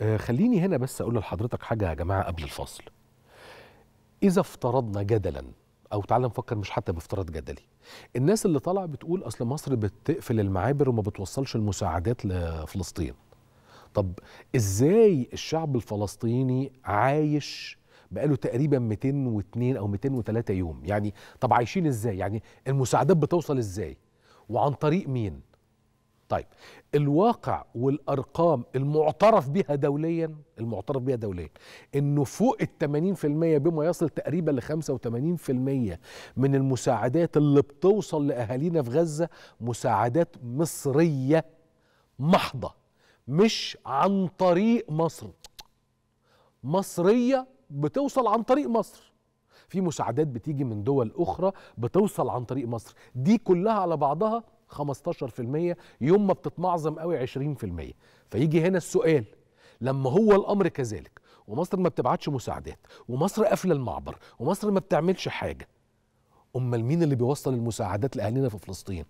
آه، خليني هنا بس اقول لحضرتك حاجه يا جماعه قبل الفصل اذا افترضنا جدلا او تعالى نفكر مش حتى بافتراض جدلي الناس اللي طالعه بتقول اصل مصر بتقفل المعابر وما بتوصلش المساعدات لفلسطين طب ازاي الشعب الفلسطيني عايش بقاله تقريبا 202 او 203 يوم يعني طب عايشين ازاي يعني المساعدات بتوصل ازاي وعن طريق مين طيب الواقع والارقام المعترف بها دوليا المعترف بها دوليا انه فوق ال 80% بما يصل تقريبا ل 85% من المساعدات اللي بتوصل لاهالينا في غزه مساعدات مصريه محضه مش عن طريق مصر مصريه بتوصل عن طريق مصر في مساعدات بتيجي من دول اخرى بتوصل عن طريق مصر دي كلها على بعضها 15% يوم ما بتتمعظم قوي 20% فيجي هنا السؤال لما هو الامر كذلك ومصر ما بتبعتش مساعدات ومصر قافله المعبر ومصر ما بتعملش حاجه امال مين اللي بيوصل المساعدات لاهالينا في فلسطين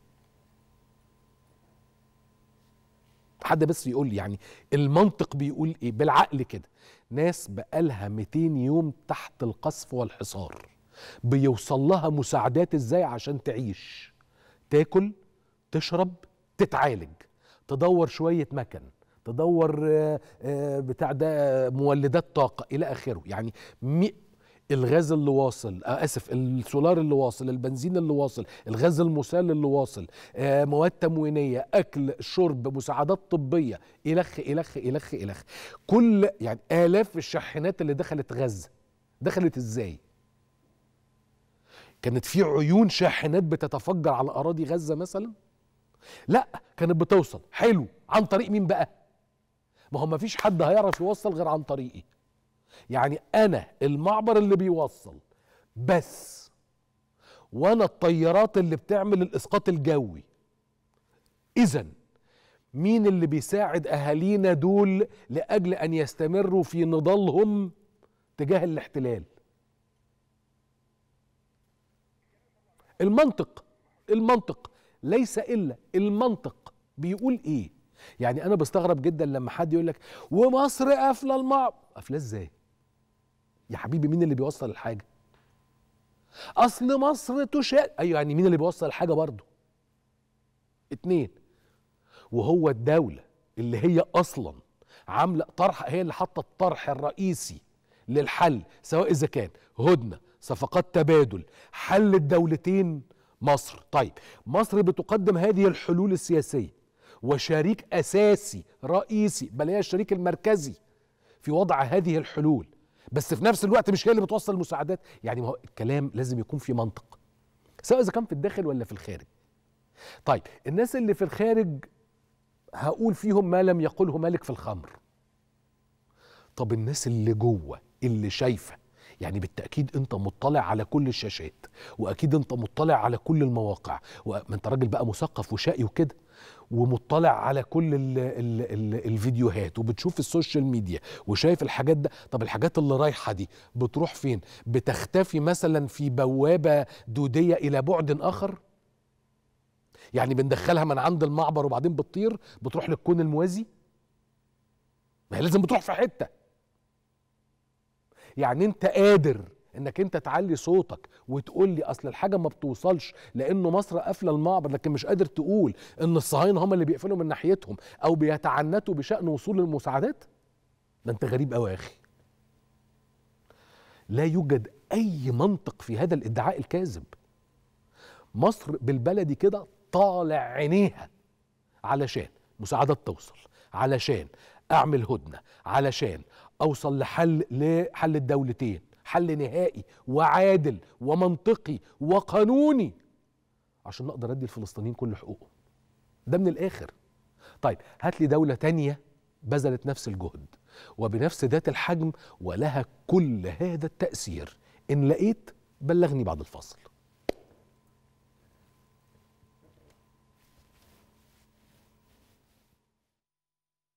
حد بس يقول لي يعني المنطق بيقول ايه بالعقل كده ناس بقالها 200 يوم تحت القصف والحصار بيوصل لها مساعدات ازاي عشان تعيش تاكل تشرب تتعالج تدور شويه مكن تدور آه، آه، بتاع ده مولدات طاقه الى اخره يعني مي الغاز اللي واصل آه اسف السولار اللي واصل البنزين اللي واصل الغاز المسال اللي واصل آه مواد تموينيه اكل شرب مساعدات طبيه الخ الخ الخ الخ كل يعني الاف الشاحنات اللي دخلت غزه دخلت ازاي كانت في عيون شاحنات بتتفجر على اراضي غزه مثلا لا كانت بتوصل حلو عن طريق مين بقى ما هو ما فيش حد هيعرف يوصل غير عن طريقي يعني انا المعبر اللي بيوصل بس وانا الطيارات اللي بتعمل الاسقاط الجوي اذا مين اللي بيساعد اهالينا دول لاجل ان يستمروا في نضالهم تجاه الاحتلال المنطق المنطق ليس الا المنطق بيقول ايه يعني انا بستغرب جدا لما حد يقول لك ومصر قافله المعبر قافله ازاي يا حبيبي مين اللي بيوصل الحاجه اصل مصر تشاء ايوه يعني مين اللي بيوصل الحاجه برضه اتنين وهو الدوله اللي هي اصلا عامله طرح هي اللي حاطه الطرح الرئيسي للحل سواء اذا كان هدنه صفقات تبادل حل الدولتين مصر طيب مصر بتقدم هذه الحلول السياسية وشريك أساسي رئيسي بل هي الشريك المركزي في وضع هذه الحلول بس في نفس الوقت مش هي اللي بتوصل المساعدات يعني ما هو الكلام لازم يكون في منطق سواء إذا كان في الداخل ولا في الخارج طيب الناس اللي في الخارج هقول فيهم ما لم يقله مالك في الخمر طب الناس اللي جوه اللي شايفه يعني بالتاكيد انت مطلع على كل الشاشات واكيد انت مطلع على كل المواقع ما انت راجل بقى مثقف وشقي وكده ومطلع على كل الـ الـ الـ الفيديوهات وبتشوف السوشيال ميديا وشايف الحاجات ده طب الحاجات اللي رايحه دي بتروح فين بتختفي مثلا في بوابه دوديه الى بعد اخر يعني بندخلها من عند المعبر وبعدين بتطير بتروح للكون الموازي ما هي لازم بتروح في حته يعني انت قادر انك انت تعلي صوتك وتقول لي اصل الحاجه ما بتوصلش لانه مصر قافله المعبر لكن مش قادر تقول ان الصهاينه هم اللي بيقفلوا من ناحيتهم او بيتعنتوا بشان وصول المساعدات ده انت غريب قوي يا اخي لا يوجد اي منطق في هذا الادعاء الكاذب مصر بالبلدي كده طالع عينيها علشان مساعدات توصل علشان اعمل هدنه علشان اوصل لحل لحل الدولتين حل نهائي وعادل ومنطقي وقانوني عشان نقدر ادي الفلسطينيين كل حقوقهم ده من الاخر طيب هات لي دوله تانية بذلت نفس الجهد وبنفس ذات الحجم ولها كل هذا التاثير ان لقيت بلغني بعد الفصل